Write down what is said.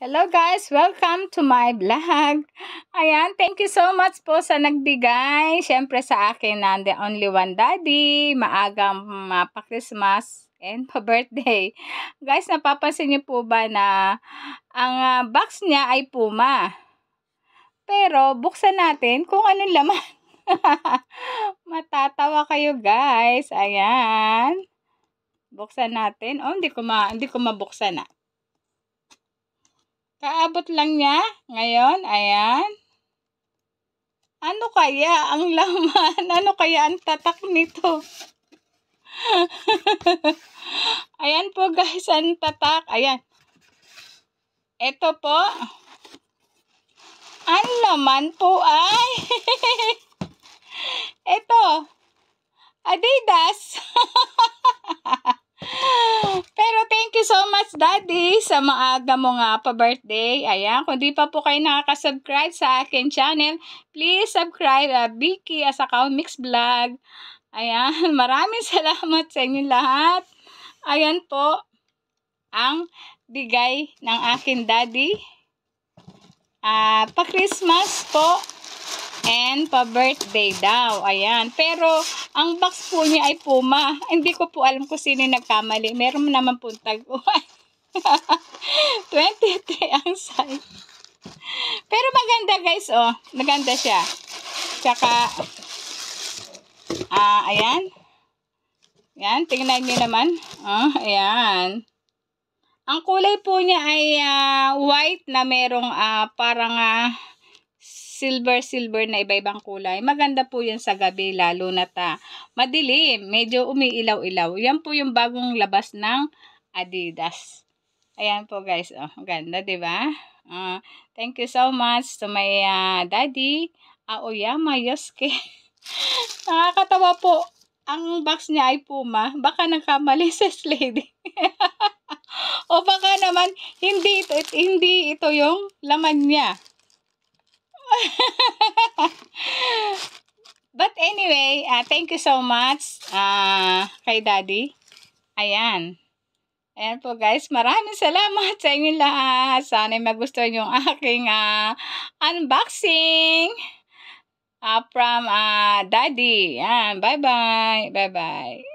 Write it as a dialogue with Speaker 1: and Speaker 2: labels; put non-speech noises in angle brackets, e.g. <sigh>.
Speaker 1: Hello guys! Welcome to my vlog! Ayan, thank you so much po sa nagbigay. Siyempre sa akin na the only one daddy. Maagang mapa-Christmas mm, ah, and pa-birthday. <laughs> Guys, napapansin niyo po ba na ang ah, box niya ay puma. Pero buksan natin kung anong laman. <laughs> Matatawa kayo guys. Ayan. Buksan natin. Oh, hindi ko, ma hindi ko mabuksan na. Ah. Kaabot lang niya ngayon. Ayan. Ano kaya ang <laughs> laman? Ano kaya ang tatak nito? <laughs> Ayan po guys, ang tatak. Ayan. Ito po. Ang laman po ay <laughs> ito. Adidas. Pero thank you so much, Daddy, sa maaga mo nga pa-birthday. Ayan, kung di pa po kayo nakaka-subscribe sa akin channel, please subscribe at uh, Vicky as account Mix Vlog. Ayan, <laughs> maraming salamat sa inyo lahat. Ayan po ang bigay ng akin daddy. Uh, pa-Christmas po and pa-birthday daw. Ayan. Pero, ang box po niya ay Puma. Hindi ko po alam kung sino nagkamali. Meron naman po tag 23 ang size. Pero maganda guys, oh. Maganda siya. Tsaka, ah, uh, ayan. Ayan, tingnan niyo naman. Oh, ayan. Ang kulay po niya ay uh, white na merong uh, parang uh, silver silver na iba-ibang kulay. Maganda po 'yan sa gabi lalo na ta ah, madilim, medyo umiilaw-ilaw. 'Yan po yung bagong labas ng Adidas. Ayan po guys, oh, ganda 'di ba? Uh, thank you so much to my uh, daddy Aoyama Yosuke. <laughs> Nakakatawa po. Ang box niya ay Puma. Baka nagkamali sa lady. <laughs> o baka naman hindi ito, hindi ito yung laman niya. <laughs> But anyway, uh, thank you so much uh, kay Daddy. Ayan. Ayan po guys, maraming salamat sa inyo lahat. Sana magustuhan yung aking uh, unboxing uh, from uh, Daddy. bye-bye. Bye-bye.